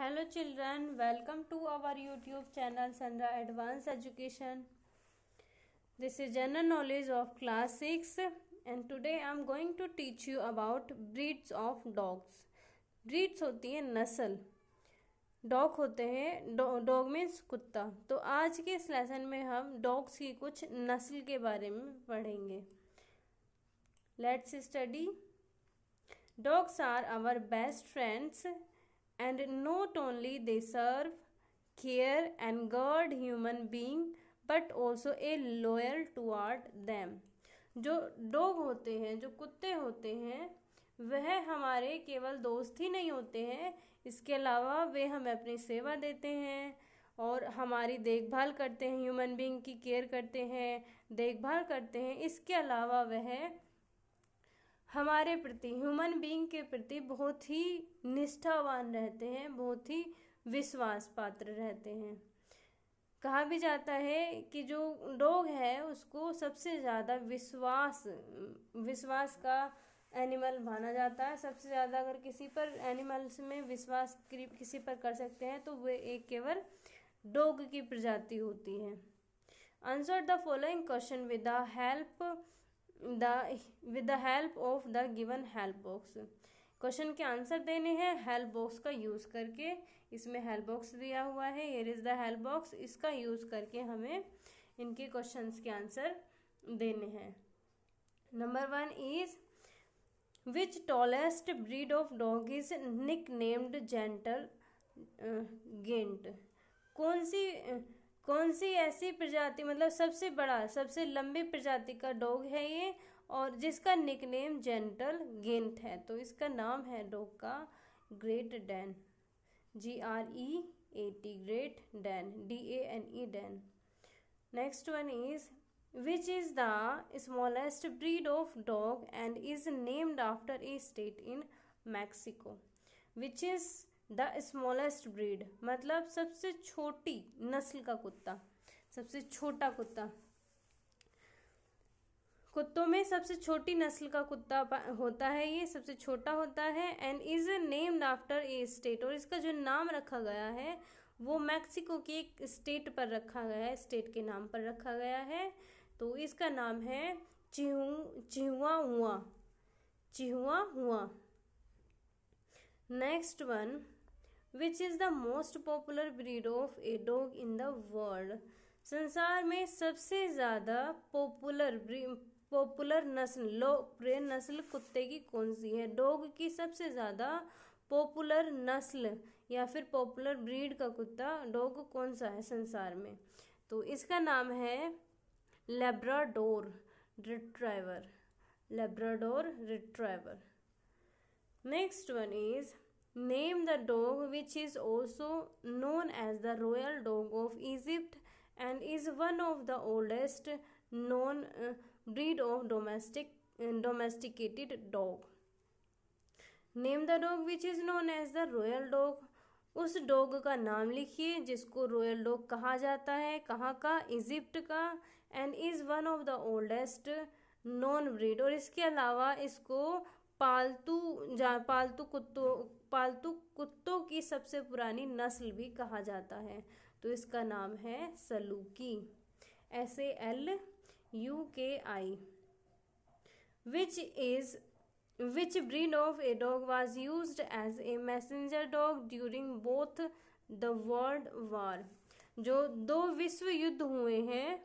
hello children welcome to our YouTube channel सनरा advance education this is general knowledge of class six and today I am going to teach you about breeds of dogs breeds होती हैं नस्ल dog होते हैं dog means कुत्ता तो आज के इस लेसन में हम डॉग्स की कुछ नस्ल के बारे में पढ़ेंगे let's study dogs are our best friends and not only they serve care and guard human being but also a loyal toward them जो डॉग होते हैं जो कुत्ते होते हैं वह हमारे केवल दोस्त ही नहीं होते हैं इसके अलावा वे हमें अपनी सेवा देते हैं और हमारी देखभाल करते हैं ह्यूमन बींग की केयर करते हैं देखभाल करते हैं इसके अलावा वह हमारे प्रति ह्यूमन बीइंग के प्रति बहुत ही निष्ठावान रहते हैं बहुत ही विश्वास पात्र रहते हैं कहा भी जाता है कि जो डॉग है उसको सबसे ज़्यादा विश्वास विश्वास का एनिमल माना जाता है सबसे ज़्यादा अगर किसी पर एनिमल्स में विश्वास किसी पर कर सकते हैं तो वे एक केवल डॉग की प्रजाति होती है answer the following question with the help the with the help of the given help box question के आंसर देने हैं हेल्प बॉक्स का यूज़ करके इसमें हेल्प बॉक्स दिया हुआ है here is the help box इसका यूज़ करके हमें इनके क्वेश्चंस के आंसर देने हैं number one is which tallest breed of dog is nicknamed gentle giant कौन सी कौन सी ऐसी प्रजाति मतलब सबसे बड़ा सबसे लंबी प्रजाति का डॉग है ये और जिसका निकनेम जेंटल गेंट है तो इसका नाम है डॉग का great Dane G R E A T great Dane D A N E Dane next one is which is the smallest breed of dog and is named after a state in Mexico which is the smallest breed मतलब सबसे छोटी नस्ल का कुत्ता सबसे छोटा कुत्ता कुत्तों में सबसे छोटी नस्ल का कुत्ता होता है ये सबसे छोटा होता है and is named after a state और इसका जो नाम रखा गया है वो मैक्सिको के एक स्टेट पर रखा गया है स्टेट के नाम पर रखा गया है तो इसका नाम है चिहु चिहुआ Chihuahua Chihuahua next one which is the most popular breed of a dog in the world संसार में सबसे ज़्यादा पॉपुलर पॉपुलर नस्ल लोकप्रिय नस्ल कुत्ते की कौन सी है डॉग की सबसे ज़्यादा पॉपुलर नस्ल या फिर पॉपुलर ब्रीड का कुत्ता डॉग कौन सा है संसार में तो इसका नाम है Labrador retriever Labrador retriever next one is name the dog which is also known as the royal dog of Egypt and is one of the oldest known uh, breed of domestic uh, domesticated dog name the dog which is known as the royal dog उस dog का नाम लिखिए जिसको royal dog कहा जाता है कहाँ का इजिप्ट का and is one of the oldest known breed और इसके अलावा इसको पालतू जा पालतू कुत्तों पालतू कुत्तों की सबसे पुरानी नस्ल भी कहा जाता है तो इसका नाम है Saluki S A L U K I which is which breed of a dog was use as a messenger dog during both the world war जो दो विश्व युद्ध हुए हैं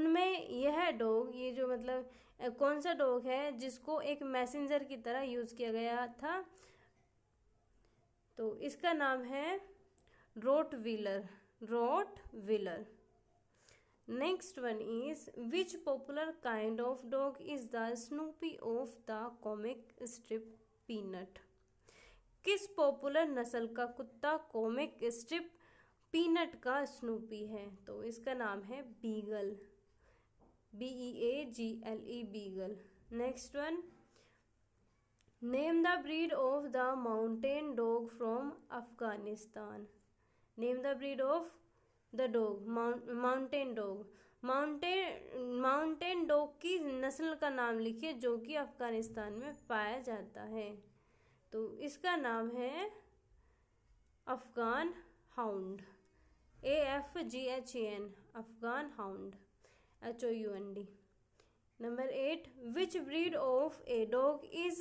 उनमें यह डॉग ये जो मतलब कौन सा डॉग है जिसको एक मैसेंजर की तरह यूज़ किया गया था तो इसका नाम है Rottweiler Rottweiler next one is which popular kind of dog is the Snoopy of the comic strip Peanut किस पॉपुलर नस्ल का कुत्ता कॉमिक स्ट्रिप पीनट का स्नूपी है तो इसका नाम है beagle B E A G L E beagle next one name the breed of the mountain dog from Afghanistan name the breed of the dog mountain dog mountain mountain dog की नस्ल का नाम लिखिए जो कि अफगानिस्तान में पाया जाता है तो इसका नाम है Afghan hound A F G H N Afghan hound H O U N D number eight which breed of a dog is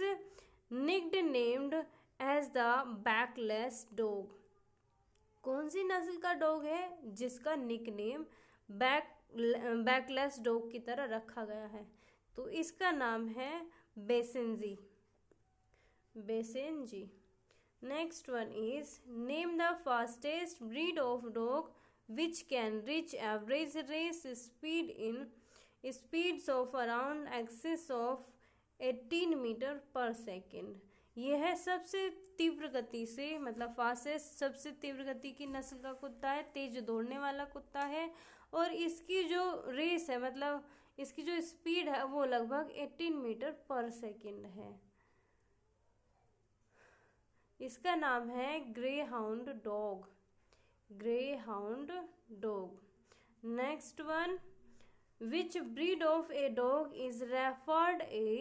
nicknamed as the barkless dog कौन सी नस्ल का डॉग है जिसका nickname bark barkless dog की तरह रखा गया है तो इसका नाम है basenji basenji next one is name the fastest breed of dog which can reach average race speed in speeds of around excess of 18 metre per second यह सबसे तीव्र गति से मतलब फास्टेस्ट सबसे तीव्र गति की नस्ल का कुत्ता है तेज दौड़ने वाला कुत्ता है और इसकी जो रेस है मतलब इसकी जो स्पीड है वो लगभग 18 मीटर पर सेकेंड है इसका नाम है greyhound dog greyhound dog next one which breed of a dog is referred a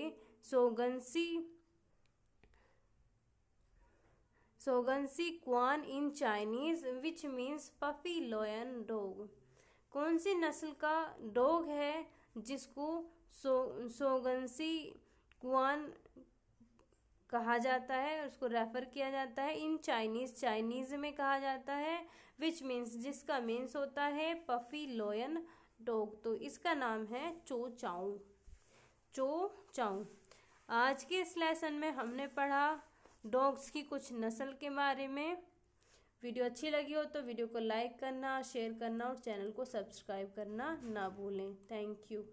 सोगंसी सोगंसी क्वान in Chinese which means puffy lion dog कौन सी नस्ल का डोग है जिसको सो सोगंसी क्वान कहा जाता है उसको रेफ़र किया जाता है इन चाइनीज़ चाइनीज़ में कहा जाता है विच मीन्स जिसका मीन्स होता है पफी लोयन डॉग तो इसका नाम है चो चाऊ चो चाऊ आज के इस लेसन में हमने पढ़ा डॉग्स की कुछ नस्ल के बारे में वीडियो अच्छी लगी हो तो वीडियो को लाइक करना शेयर करना और चैनल को सब्सक्राइब करना ना भूलें थैंक यू